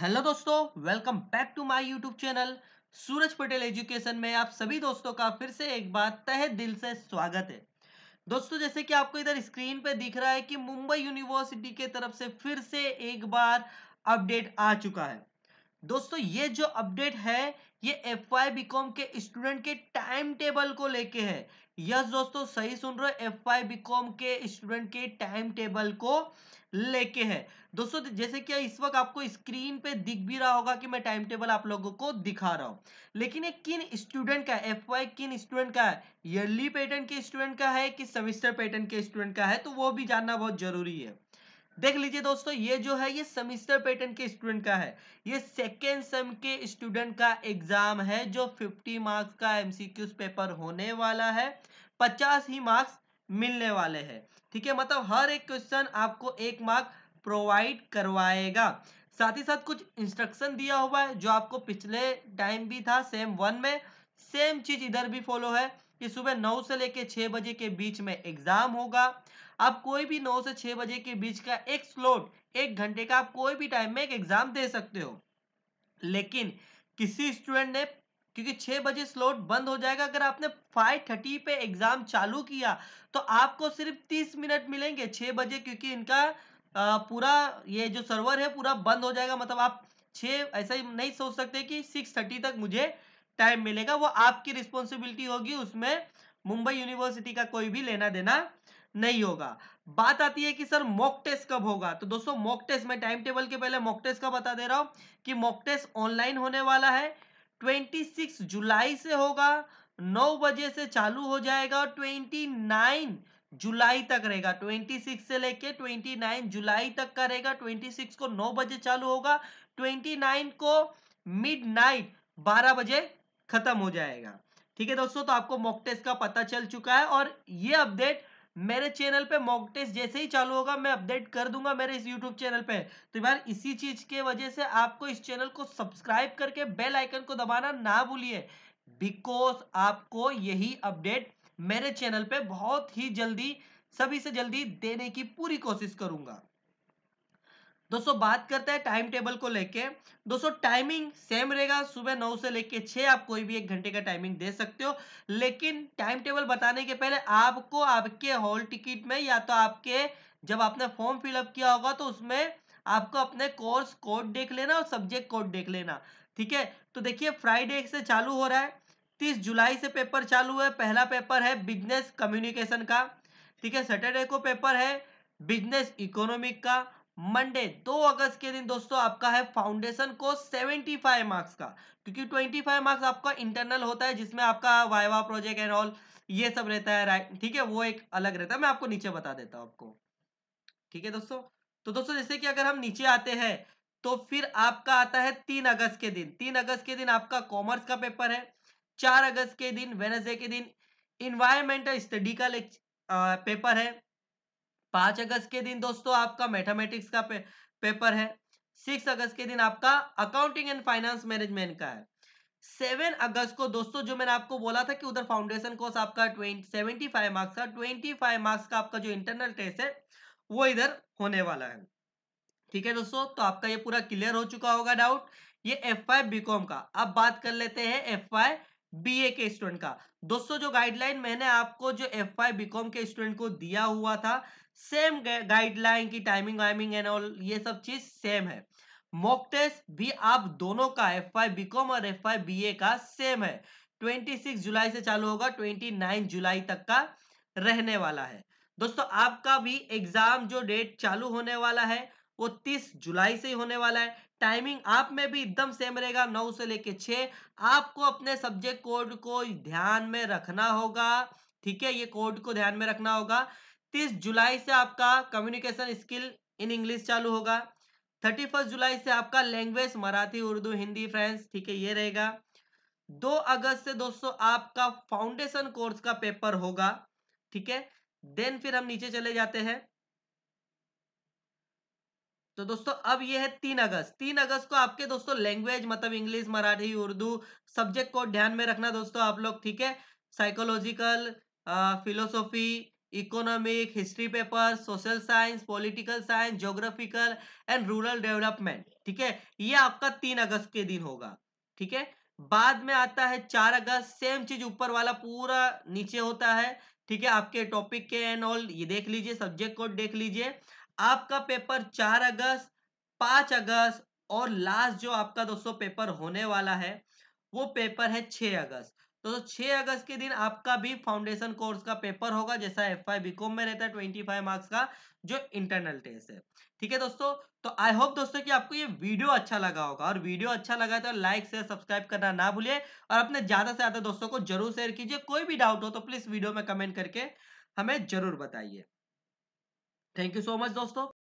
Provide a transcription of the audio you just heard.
hello दोस्तों welcome back to my YouTube channel Suraj Patel Education में आप सभी दोस्तों का फिर से एक बार तहे दिल से स्वागत है दोस्तों जैसे कि आपको इधर स्क्रीन पे दिख रहा है कि मुंबई यूनिवर्सिटी के तरफ से फिर से एक बार अपडेट आ चुका है दोस्तों ये जो अपडेट है ये एफ वाई बीकॉम के स्टूडेंट के टाइम टेबल को लेके है यस दोस्तों सही सुन रहे हो एफ वाई बीकॉम के स्टूडेंट के टाइम टेबल को लेके है दोस्तों जैसे कि इस वक्त आपको स्क्रीन पे दिख भी रहा होगा कि मैं टाइम टेबल आप लोगों को दिखा रहा हूं लेकिन ये किन स्टूडेंट का एफ वाई किन स्टूडेंट का है ईयरली पैटर्न के स्टूडेंट का है कि सेमिस्टर पैटर्न के स्टूडेंट का है तो वो भी जानना बहुत जरूरी है देख लीजिए दोस्तों ये जो है ये सेमिस्टर पैटर्न के स्टूडेंट का है ये सेकेंड सेम के स्टूडेंट का एग्जाम है जो 50 मार्क्स का एमसीक्यूज पेपर होने वाला है 50 ही मार्क्स मिलने वाले हैं ठीक है मतलब हर एक क्वेश्चन आपको एक मार्क प्रोवाइड करवाएगा साथ ही साथ कुछ इंस्ट्रक्शन दिया हुआ है जो आपको पिछले टाइम भी था सेम वन में सेम चीज इधर भी फॉलो है कि सुबह नौ से लेके छह बजे के बीच में एग्जाम होगा आप कोई भी नौ से छह बजे के बीच का एक स्लोट एक घंटे का आप कोई भी टाइम में एक एग्जाम दे सकते हो लेकिन किसी स्टूडेंट ने क्योंकि छः बजे स्लॉट बंद हो जाएगा अगर आपने फाइव थर्टी पे एग्ज़ाम चालू किया तो आपको सिर्फ तीस मिनट मिलेंगे छः बजे क्योंकि इनका आ, पूरा ये जो सर्वर है पूरा बंद हो जाएगा मतलब आप छः ऐसा ही नहीं सोच सकते कि सिक्स थर्टी तक मुझे टाइम मिलेगा वो आपकी रिस्पॉन्सिबिलिटी होगी उसमें मुंबई यूनिवर्सिटी का कोई भी लेना देना नहीं होगा बात आती है कि सर मॉक टेस्ट कब होगा तो दोस्तों मॉक टेस्ट मैं टाइम टेबल के पहले मॉक टेस्ट का बता दे रहा हूं कि मॉक टेस्ट ऑनलाइन होने वाला है 26 जुलाई से होगा 9 बजे से चालू हो जाएगा और 29 जुलाई तक रहेगा 26 से लेके 29 जुलाई तक का रहेगा 26 को 9 बजे चालू होगा 29 को मिड नाइट बजे खत्म हो जाएगा ठीक है दोस्तों तो आपको मॉक टेस्ट का पता चल चुका है और ये अपडेट मेरे चैनल पे मॉक टेस्ट जैसे ही चालू होगा मैं अपडेट कर दूंगा मेरे इस यूट्यूब चैनल पे तो यार इसी चीज के वजह से आपको इस चैनल को सब्सक्राइब करके बेल आइकन को दबाना ना भूलिए बिकॉज आपको यही अपडेट मेरे चैनल पे बहुत ही जल्दी सभी से जल्दी देने की पूरी कोशिश करूंगा दोस्तों बात करते हैं टाइम टेबल को लेके दोस्तों टाइमिंग सेम रहेगा सुबह नौ से लेके छः आप कोई भी एक घंटे का टाइमिंग दे सकते हो लेकिन टाइम टेबल बताने के पहले आपको आपके हॉल टिकट में या तो आपके जब आपने फॉर्म फिलअप किया होगा तो उसमें आपको अपने कोर्स कोड देख लेना और सब्जेक्ट कोड देख लेना ठीक है तो देखिए फ्राइडे से चालू हो रहा है तीस जुलाई से पेपर चालू है पहला पेपर है बिजनेस कम्युनिकेशन का ठीक है सैटरडे को पेपर है बिजनेस इकोनॉमिक का मंडे दो अगस्त के दिन दोस्तों आपका है फाउंडेशन को 75 मार्क्स का क्योंकि 25 मार्क्स आपका इंटरनल होता है जिसमें आपका वाइवा प्रोजेक्ट एंड ऑल ये सब रहता है राइट ठीक है वो एक अलग रहता है मैं आपको नीचे बता देता हूं आपको ठीक है दोस्तों तो दोस्तों जैसे कि अगर हम नीचे आते हैं तो फिर आपका आता है तीन अगस्त के दिन तीन अगस्त के दिन आपका कॉमर्स का पेपर है चार अगस्त के दिन वेनजे के दिन इन्वायरमेंटल स्टडी का पेपर है पांच अगस्त के दिन दोस्तों आपका मैथमेटिक्स का पे, पेपर है सिक्स अगस्त के दिन आपका अकाउंटिंग एंड फाइनेंस मैनेजमेंट का है सेवन अगस्त को दोस्तों जो मैंने आपको बोला था कि उधर फाउंडेशन कोर्स आपका ट्वेंटी सेवेंटी फाइव मार्क्स का ट्वेंटी फाइव मार्क्स का आपका जो इंटरनल टेस्ट है वो इधर होने वाला है ठीक है दोस्तों तो आपका ये पूरा क्लियर हो चुका होगा डाउट ये एफ फाइव बीकॉम का अब बात कर लेते हैं एफ फाइव बीए के स्टूडेंट का दोस्तों जो गाइडलाइन मैंने आपको जो एफ वाई बीकॉम के स्टूडेंट को दिया हुआ था सेम गाइडलाइन की टाइमिंग वाइमिंग एंड ऑल ये सब चीज सेम है मॉक टेस्ट भी आप दोनों का एफ वाई बीकॉम और एफ वाई ए का सेम है 26 जुलाई से चालू होगा 29 जुलाई तक का रहने वाला है दोस्तों आपका भी एग्जाम जो डेट चालू होने वाला है वो 30 जुलाई से ही होने वाला है टाइमिंग आप में भी एकदम सेम रहेगा नौ से लेके छ आपको अपने सब्जेक्ट कोड को ध्यान में रखना होगा ठीक है ये कोड को ध्यान में रखना होगा तीस जुलाई से आपका कम्युनिकेशन स्किल इन इंग्लिश चालू होगा थर्टी फर्स्ट जुलाई से आपका लैंग्वेज मराठी उर्दू हिंदी फ्रेंच ठीक है ये रहेगा दो अगस्त से दोस्तों आपका फाउंडेशन कोर्स का पेपर होगा ठीक है देन फिर हम नीचे चले जाते हैं तो दोस्तों अब ये है तीन अगस्त तीन अगस्त को आपके दोस्तों लैंग्वेज मतलब इंग्लिश मराठी उर्दू सब्जेक्ट को ध्यान में रखना दोस्तों आप लोग ठीक है psychological philosophy economic history paper social science political science geographical and rural development ठीक है ये आपका तीन अगस्त के दिन होगा ठीक है बाद में आता है चार अगस्त सेम चीज ऊपर वाला पूरा नीचे होता है ठीक है आपके टॉपिक के एंड ऑल ये देख लीजिए सब्जेक्ट कोड देख लीजिए आपका पेपर चार अगस्त पांच अगस्त और लास्ट जो आपका दोस्तों पेपर होने वाला है वो पेपर है छह अगस्त तो छह अगस्त के दिन आपका भी फाउंडेशन कोर्स का पेपर होगा जैसा एफ आई बीकॉम में रहता है ट्वेंटी फाइव मार्क्स का जो इंटरनल टेस्ट है ठीक है दोस्तों तो आई होप दोस्तों कि आपको ये वीडियो अच्छा लगा होगा और वीडियो अच्छा लगा तो लाइक शेयर सब्सक्राइब करना ना भूलिए और अपने ज्यादा से ज्यादा दोस्तों को जरूर शेयर कीजिए कोई भी डाउट हो तो प्लीज वीडियो में कमेंट करके हमें जरूर बताइए थैंक यू सो मच दोस्तों